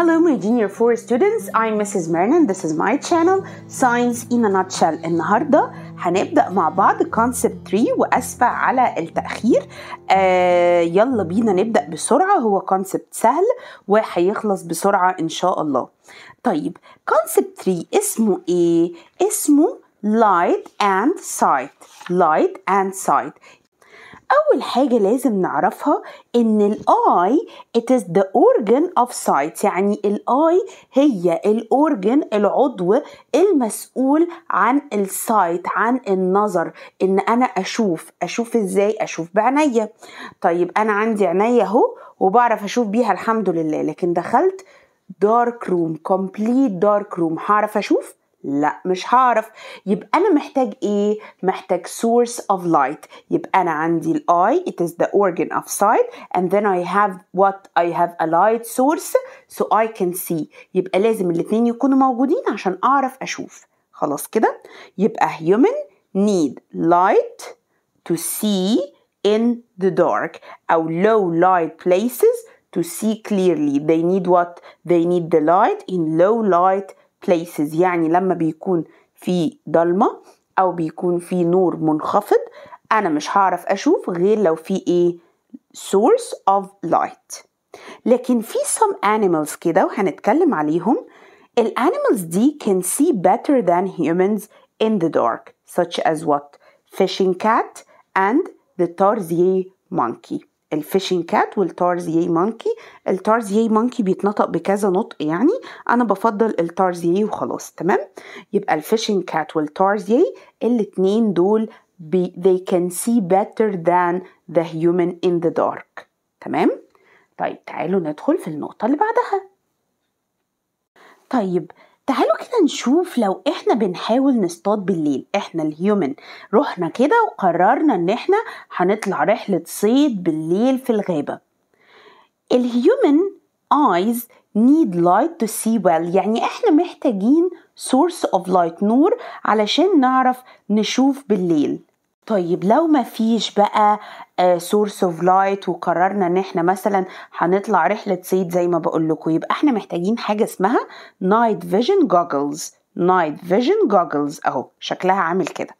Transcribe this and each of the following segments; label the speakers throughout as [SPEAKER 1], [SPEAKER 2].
[SPEAKER 1] Hello, my junior four students. I'm Mrs. Mernon. This is my channel, Science in a Nutshell. النهارده هنبدأ مع بعض Concept 3 وأسفة على التأخير. آه يلا بينا نبدأ بسرعة هو Concept سهل وهيخلص بسرعة إن شاء الله. طيب Concept 3 اسمه إيه؟ اسمه light and sight light and sight أول حاجة لازم نعرفها إن الأي it is the organ of sight يعني الأي هي الأورجن العضو المسؤول عن السايت عن النظر إن أنا أشوف أشوف إزاي أشوف بعينيا طيب أنا عندي عينيا أهو وبعرف أشوف بيها الحمد لله لكن دخلت دارك روم كومبليت دارك روم هعرف أشوف لا مش هعرف يبقى انا محتاج ايه محتاج source of light يبقى انا عندي ال eye it is the organ of sight and then I have what I have a light source so I can see يبقى لازم الاثنين يكونوا موجودين عشان اعرف اشوف خلاص كده يبقى human need light to see in the dark او low light places to see clearly they need what they need the light in low light places يعني لما بيكون في ضلمة أو بيكون في نور منخفض أنا مش هعرف أشوف غير لو في إيه source of light لكن في some animals كده وهنتكلم عليهم ال animals دي can see better than humans in the dark such as what fishing cat and the tarsier monkey الفيشنج كات والتارز ياي مونكي التارز ياي مونكي بيتنطق بكذا نطق يعني انا بفضل التارز ياي وخلاص تمام يبقى الفيشنج كات والتارز ياي الاتنين دول بي they can see better than the human in the dark تمام طيب تعالوا ندخل في النقطة اللي بعدها طيب تعالوا كده نشوف لو احنا بنحاول نصطاد بالليل احنا الهيومن رحنا كده وقررنا ان احنا هنطلع رحلة صيد بالليل في الغابة الهيومن eyes need light to see well يعني احنا محتاجين source of light نور علشان نعرف نشوف بالليل طيب لو ما فيش بقى سورس اوف لايت وقررنا ان احنا مثلا هنطلع رحله صيد زي ما بقول لكم يبقى احنا محتاجين حاجه اسمها نايت فيجن جوجلز نايت فيجن جوجلز اهو شكلها عامل كده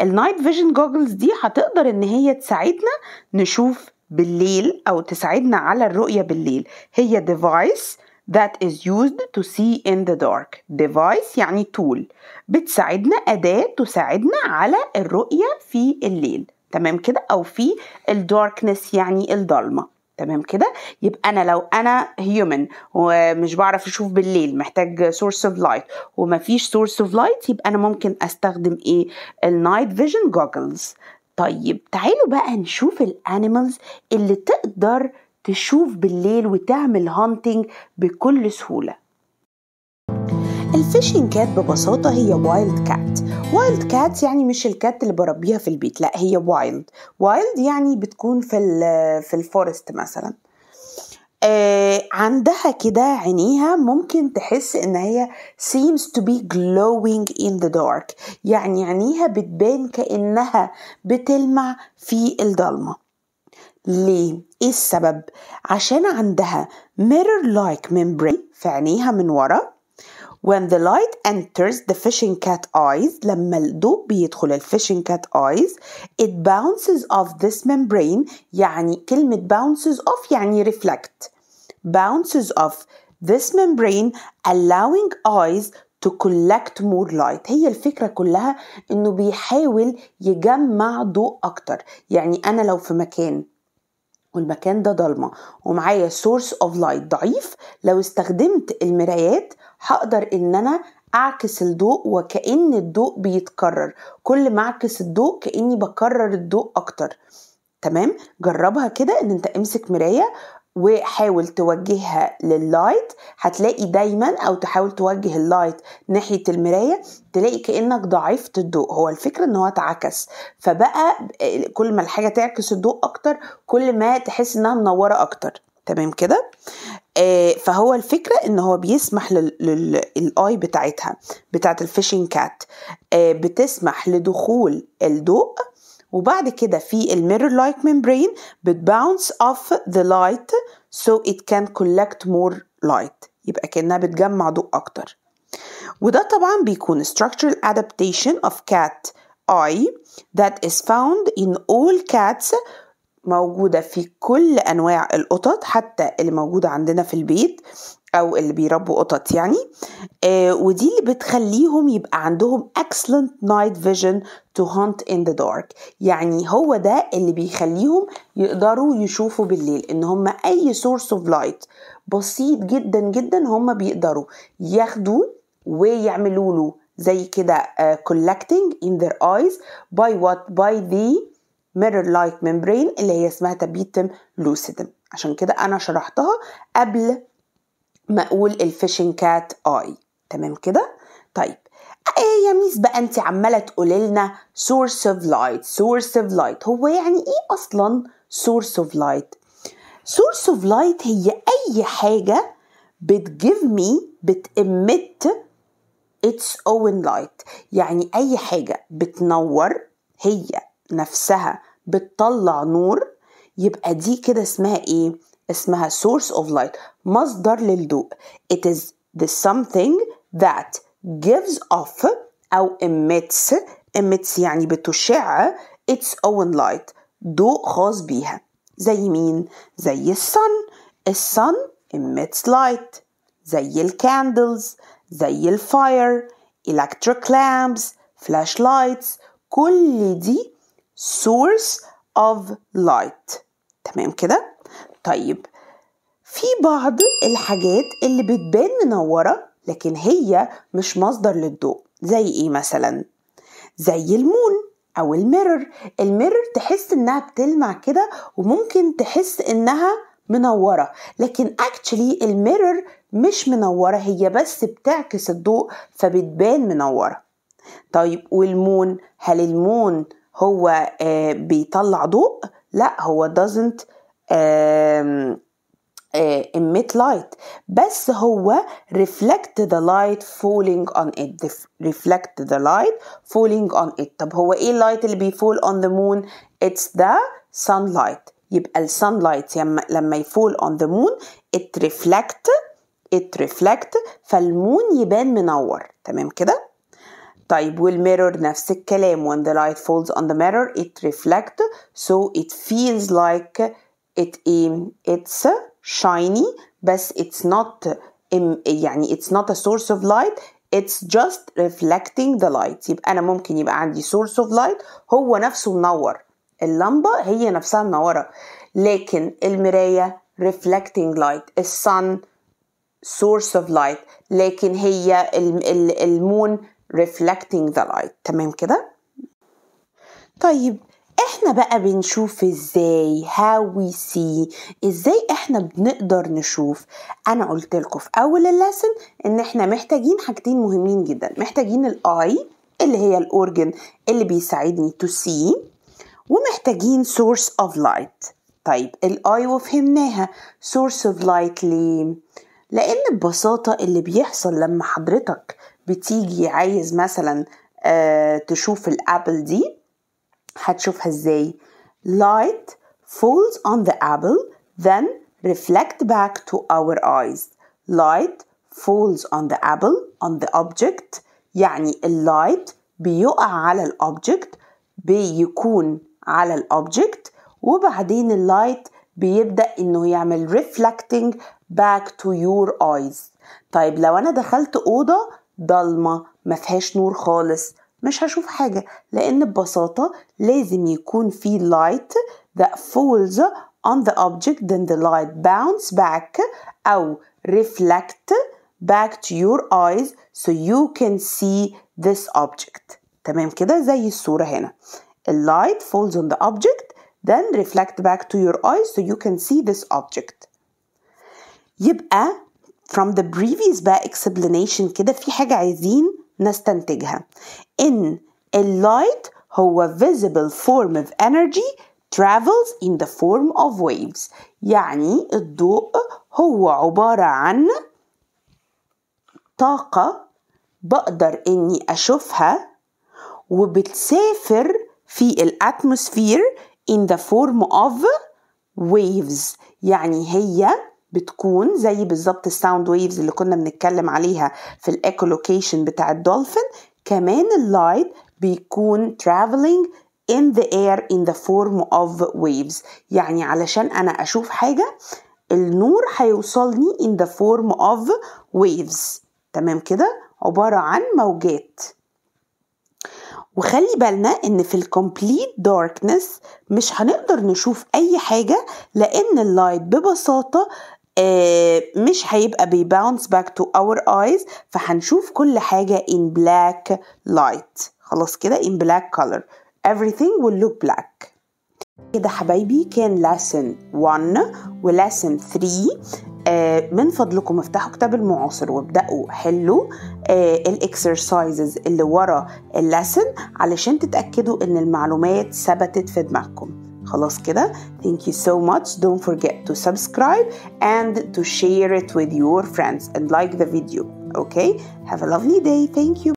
[SPEAKER 1] النايت فيجن جوجلز دي هتقدر ان هي تساعدنا نشوف بالليل او تساعدنا على الرؤيه بالليل هي ديفايس that is used to see in the dark device يعني tool بتساعدنا أداة تساعدنا على الرؤية في الليل تمام كده أو في الداركنس يعني الضلمة تمام كده يبقى انا لو انا هيومن ومش بعرف اشوف بالليل محتاج سورس اوف لايت ومفيش سورس اوف لايت يبقى انا ممكن استخدم ايه النايت فيجن جوجلز طيب تعالوا بقى نشوف الانيمالز اللي تقدر تشوف بالليل وتعمل هانتنج بكل سهولة الفيشنج كات ببساطة هي وايلد كات وايلد كات يعني مش الكات اللي بربيها في البيت لا هي وايلد وايلد يعني بتكون في في الفورست مثلا آه عندها كده عينيها ممكن تحس ان هي seems to be glowing in the dark يعني عينيها بتبان كأنها بتلمع في الضلمه ليه؟ ايه السبب؟ عشان عندها mirror like membrane في عينيها من ورا when the light enters the fishing cat eyes لما الضوء بيدخل الفيشنج كات eyes it bounces off this membrane يعني كلمة bounces off يعني reflect bounces off this membrane allowing eyes to collect more light هي الفكرة كلها انه بيحاول يجمع ضوء اكتر يعني انا لو في مكان والمكان ده ضلمة ومعايا سورس اوف لايت ضعيف لو استخدمت المرايات هقدر ان انا اعكس الضوء وكأن الضوء بيتكرر كل ما اعكس الضوء كأني بكرر الضوء اكتر تمام جربها كده ان انت امسك مرايه وحاول توجهها لللايت هتلاقي دايما او تحاول توجه اللايت ناحيه المرايه تلاقي كانك ضعفت الضوء هو الفكره ان هو اتعكس فبقى كل ما الحاجه تعكس الضوء اكتر كل ما تحس انها منوره اكتر تمام كده آه فهو الفكره ان هو بيسمح للاي بتاعتها بتاعت الفيشنج كات آه بتسمح لدخول الضوء وبعد كده في الميرور لايك membrane بتباونس اوف ذا لايت سو ات كان كولكت مور لايت يبقى كانها بتجمع ضوء اكتر وده طبعا بيكون structural adaptation of cat eye that is found in all cats موجودة في كل أنواع القطط حتى اللي موجودة عندنا في البيت او اللي بيربوا قطط يعني آه ودي اللي بتخليهم يبقى عندهم excellent night vision to hunt in the dark يعني هو ده اللي بيخليهم يقدروا يشوفوا بالليل ان هم اي source of light بسيط جدا جدا هم بيقدروا ياخدوا ويعملوا له زي كده uh, collecting in their eyes by what by the mirror like membrane اللي هي اسمها تبيتم لوسيدم عشان كده انا شرحتها قبل مقول الفيشنج كات اي تمام كده طيب ايه يا ميس بقى انت عماله تقولي لنا سورس اوف لايت سورس اوف لايت هو يعني ايه اصلا سورس اوف لايت سورس اوف لايت هي اي حاجه بتجيف مي بتامت its own light يعني اي حاجه بتنور هي نفسها بتطلع نور يبقى دي كده اسمها ايه اسمها source of light مصدر للضوء it is the something that gives off أو emits emits يعني بتشع its own light ضوء خاص بيها زي مين؟ زي السن السن emits light زي الكاندلز زي الفاير electric lamps flash lights كل دي source of light تمام كده؟ طيب في بعض الحاجات اللي بتبان منورة لكن هي مش مصدر للضوء زي ايه مثلا زي المون او الميرور الميرور تحس انها بتلمع كده وممكن تحس انها منورة لكن اكشلي الميرور مش منورة هي بس بتعكس الضوء فبتبان منورة طيب والمون هل المون هو آه، بيطلع ضوء لا هو doesn't emit light بس هو reflect the light falling on it reflect the light falling on it طب هو ايه اللايت اللي بيفول on the moon it's the sunlight يبقى ال sunlight لما يفول on the moon it reflect it reflect فالمون يبان منور تمام كده طيب والميرور نفس الكلام when the light falls on the mirror it reflect so it feels like it ايه it's shiny بس it's not يعني it's not a source of light it's just reflecting the light يبقى انا ممكن يبقى عندي source of light هو نفسه منور اللمبه هي نفسها منوره لكن المرايه reflecting light sun source of light لكن هي المون reflecting the light تمام كده طيب احنا بقى بنشوف ازاي هاو we سي ازاي احنا بنقدر نشوف انا قلت لكم في اول اللسن ان احنا محتاجين حاجتين مهمين جدا محتاجين الاي اللي هي الاورجن اللي بيساعدني تو سي ومحتاجين source of light طيب الاي وفهمناها source of light ليه لان ببساطه اللي بيحصل لما حضرتك بتيجي عايز مثلا آه، تشوف الابل دي هتشوفها ازاي light falls on the apple then reflect back to our eyes light falls on the apple on the object يعني اللايت بيقع على الاوبجكت بيكون على الاوبجكت وبعدين اللايت بيبدا انه يعمل reflecting back to your eyes طيب لو انا دخلت اوضه ضلمه ما فيهاش نور خالص مش هشوف حاجة لأن ببساطة لازم يكون في light that falls on the object then the light bounce back أو reflect back to your eyes so you can see this object تمام كده زي الصورة هنا light falls on the object then reflect back to your eyes so you can see this object يبقى from the previous بقى explanation كده في حاجة عايزين نستنتجها إن اللايت هو visible form of energy travels in the form of waves يعني الضوء هو عبارة عن طاقة بقدر إني أشوفها وبتسافر في الأتموسفير in the form of waves يعني هي بتكون زي بالظبط الساوند ويفز اللي كنا بنتكلم عليها في الايكولوكيشن بتاع الدولفين كمان اللايت بيكون traveling in the air in the form of waves يعني علشان انا اشوف حاجه النور هيوصلني in the form of waves تمام كده عباره عن موجات وخلي بالنا ان في الكومبليت داركنس مش هنقدر نشوف اي حاجه لان اللايت ببساطه آه، مش هيبقى بيباونس باك تو اور ايز فهنشوف كل حاجة in black light خلاص كده in black color everything will look black كده حبايبي كان lesson 1 و lesson 3 من فضلكم افتحوا كتاب المعاصر وابدأوا حلوا آه الاكسرسايزز اللي ورا اللسن علشان تتأكدوا ان المعلومات ثبتت في دماغكم خلاص كده thank you so much don't forget to subscribe and to share it with your friends and like the video okay have a lovely day thank you